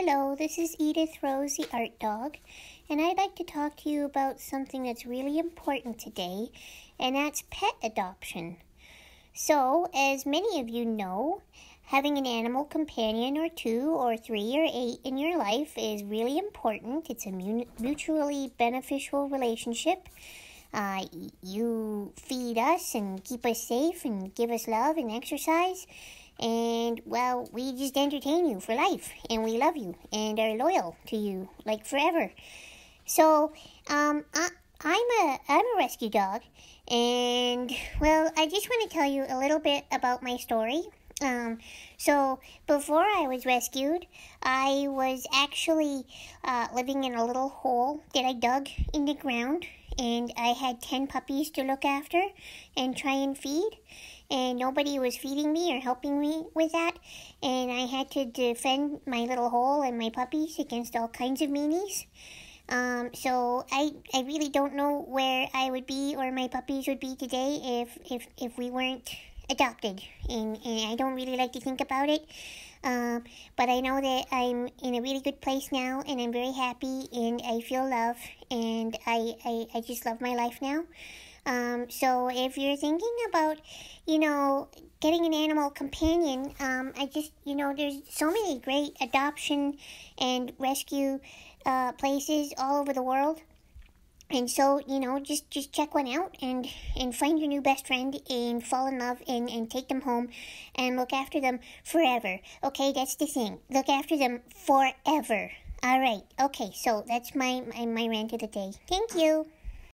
Hello, this is Edith Rose, the art dog, and I'd like to talk to you about something that's really important today, and that's pet adoption. So, as many of you know, having an animal companion or two or three or eight in your life is really important. It's a mutually beneficial relationship. Uh, you feed us and keep us safe and give us love and exercise and well, we just entertain you for life and we love you and are loyal to you like forever. So, um, I, I'm a I'm a rescue dog, and well, I just want to tell you a little bit about my story. Um, so before I was rescued, I was actually uh, living in a little hole that I dug in the ground, and I had ten puppies to look after and try and feed and nobody was feeding me or helping me with that. And I had to defend my little hole and my puppies against all kinds of meanies. Um, so I, I really don't know where I would be or my puppies would be today if, if, if we weren't adopted. And, and I don't really like to think about it. Um, but I know that I'm in a really good place now and I'm very happy and I feel love and I, I, I just love my life now. Um, so if you're thinking about, you know, getting an animal companion, um, I just, you know, there's so many great adoption and rescue uh, places all over the world. And so, you know, just, just check one out and, and find your new best friend and fall in love and, and take them home and look after them forever. Okay, that's the thing. Look after them forever. All right. Okay, so that's my, my, my rant of the day. Thank you.